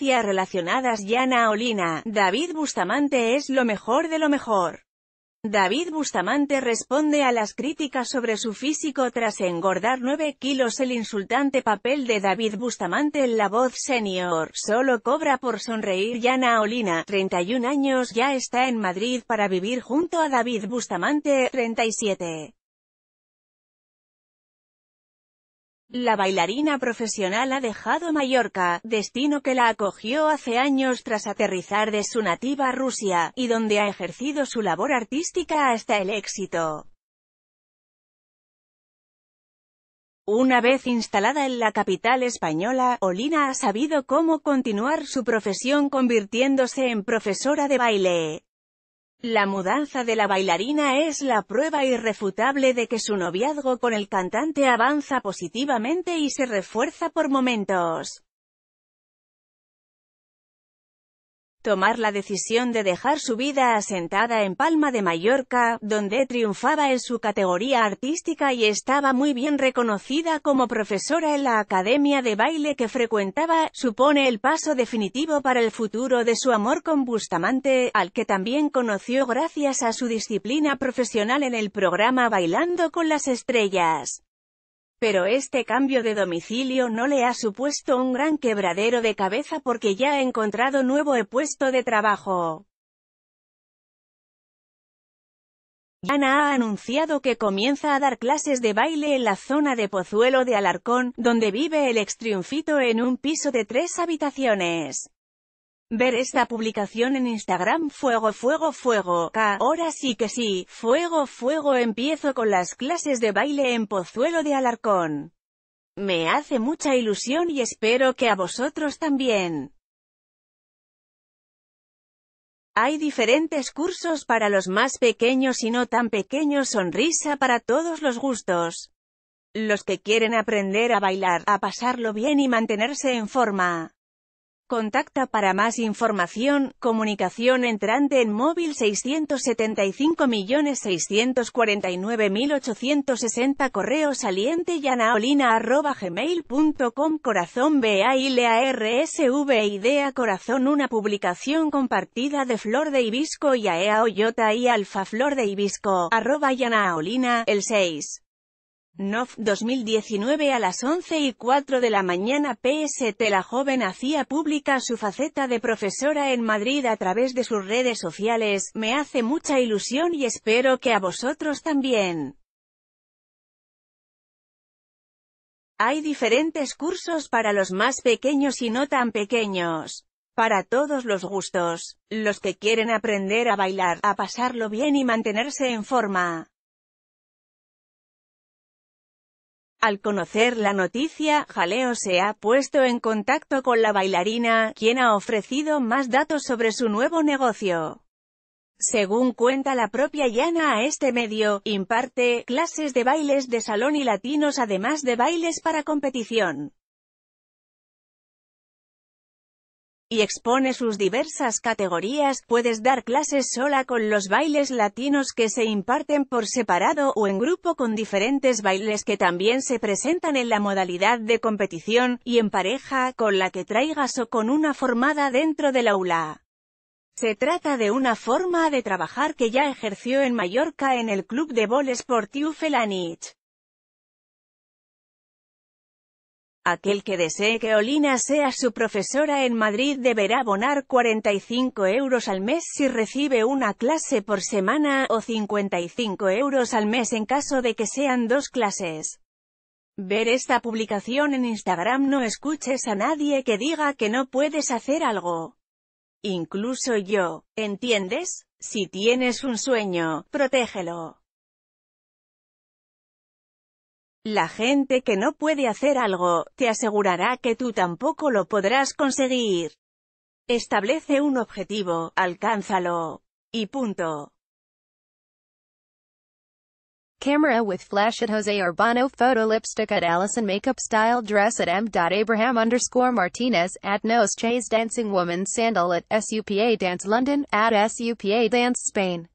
relacionadas Yana Olina, David Bustamante es lo mejor de lo mejor. David Bustamante responde a las críticas sobre su físico tras engordar 9 kilos. El insultante papel de David Bustamante en La Voz Senior solo cobra por sonreír. Yana Olina, 31 años, ya está en Madrid para vivir junto a David Bustamante, 37. La bailarina profesional ha dejado Mallorca, destino que la acogió hace años tras aterrizar de su nativa Rusia, y donde ha ejercido su labor artística hasta el éxito. Una vez instalada en la capital española, Olina ha sabido cómo continuar su profesión convirtiéndose en profesora de baile. La mudanza de la bailarina es la prueba irrefutable de que su noviazgo con el cantante avanza positivamente y se refuerza por momentos. tomar la decisión de dejar su vida asentada en Palma de Mallorca, donde triunfaba en su categoría artística y estaba muy bien reconocida como profesora en la academia de baile que frecuentaba, supone el paso definitivo para el futuro de su amor con Bustamante, al que también conoció gracias a su disciplina profesional en el programa Bailando con las Estrellas. Pero este cambio de domicilio no le ha supuesto un gran quebradero de cabeza porque ya ha encontrado nuevo puesto de trabajo. Ana ha anunciado que comienza a dar clases de baile en la zona de Pozuelo de Alarcón, donde vive el triunfito en un piso de tres habitaciones. Ver esta publicación en Instagram Fuego Fuego Fuego Ahora sí que sí, Fuego Fuego empiezo con las clases de baile en Pozuelo de Alarcón. Me hace mucha ilusión y espero que a vosotros también. Hay diferentes cursos para los más pequeños y no tan pequeños sonrisa para todos los gustos. Los que quieren aprender a bailar, a pasarlo bien y mantenerse en forma. Contacta para más información, comunicación entrante en móvil 675.649.860 correo saliente COM Corazón rsv Idea Corazón Una publicación compartida de Flor de IBISCO y Aea Oyota y Alfa Flor de IBISCO, arroba yanaolina, el 6. NOF 2019 a las 11 y 4 de la mañana PST La joven hacía pública su faceta de profesora en Madrid a través de sus redes sociales, me hace mucha ilusión y espero que a vosotros también. Hay diferentes cursos para los más pequeños y no tan pequeños. Para todos los gustos, los que quieren aprender a bailar, a pasarlo bien y mantenerse en forma. Al conocer la noticia, Jaleo se ha puesto en contacto con la bailarina, quien ha ofrecido más datos sobre su nuevo negocio. Según cuenta la propia Yana a este medio, imparte clases de bailes de salón y latinos además de bailes para competición. y expone sus diversas categorías, puedes dar clases sola con los bailes latinos que se imparten por separado o en grupo con diferentes bailes que también se presentan en la modalidad de competición, y en pareja, con la que traigas o con una formada dentro del aula. Se trata de una forma de trabajar que ya ejerció en Mallorca en el club de bol Sportiu Felanich. Aquel que desee que Olina sea su profesora en Madrid deberá abonar 45 euros al mes si recibe una clase por semana, o 55 euros al mes en caso de que sean dos clases. Ver esta publicación en Instagram no escuches a nadie que diga que no puedes hacer algo. Incluso yo, ¿entiendes? Si tienes un sueño, protégelo. La gente que no puede hacer algo, te asegurará que tú tampoco lo podrás conseguir. Establece un objetivo, alcánzalo. Y punto. Camera with flash at Jose Urbano photo lipstick at Allison makeup style dress at m.abraham underscore martinez at nose chase dancing woman sandal at supa dance london at supa dance spain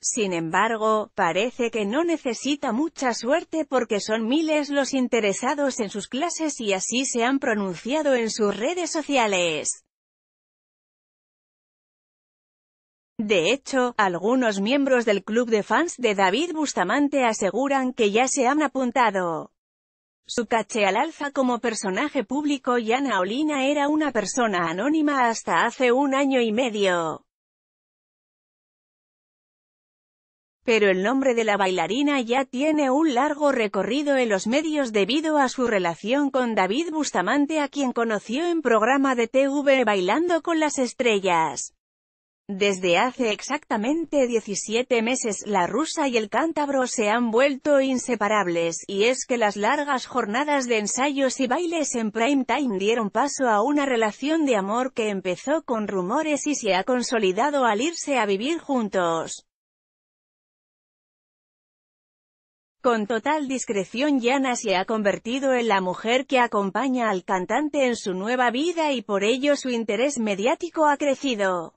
sin embargo, parece que no necesita mucha suerte porque son miles los interesados en sus clases y así se han pronunciado en sus redes sociales. De hecho, algunos miembros del club de fans de David Bustamante aseguran que ya se han apuntado. Su caché al alza como personaje público y Ana Olina era una persona anónima hasta hace un año y medio. pero el nombre de la bailarina ya tiene un largo recorrido en los medios debido a su relación con David Bustamante a quien conoció en programa de TV Bailando con las Estrellas. Desde hace exactamente 17 meses la rusa y el cántabro se han vuelto inseparables, y es que las largas jornadas de ensayos y bailes en prime time dieron paso a una relación de amor que empezó con rumores y se ha consolidado al irse a vivir juntos. con total discreción Yana se ha convertido en la mujer que acompaña al cantante en su nueva vida y por ello su interés mediático ha crecido.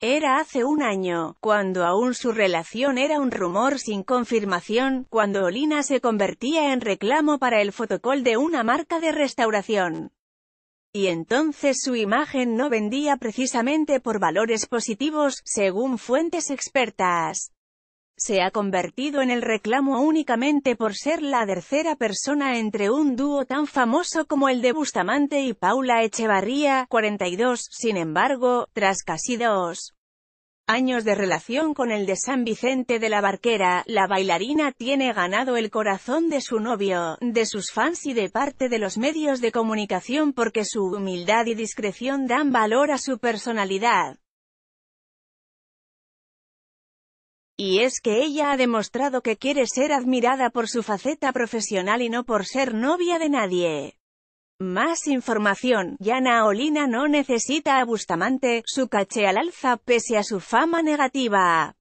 Era hace un año, cuando aún su relación era un rumor sin confirmación, cuando Olina se convertía en reclamo para el fotocol de una marca de restauración. Y entonces su imagen no vendía precisamente por valores positivos, según fuentes expertas se ha convertido en el reclamo únicamente por ser la tercera persona entre un dúo tan famoso como el de Bustamante y Paula Echevarría, 42, sin embargo, tras casi dos años de relación con el de San Vicente de la Barquera, la bailarina tiene ganado el corazón de su novio, de sus fans y de parte de los medios de comunicación porque su humildad y discreción dan valor a su personalidad. Y es que ella ha demostrado que quiere ser admirada por su faceta profesional y no por ser novia de nadie. Más información, Yana Olina no necesita a Bustamante, su caché al alza pese a su fama negativa.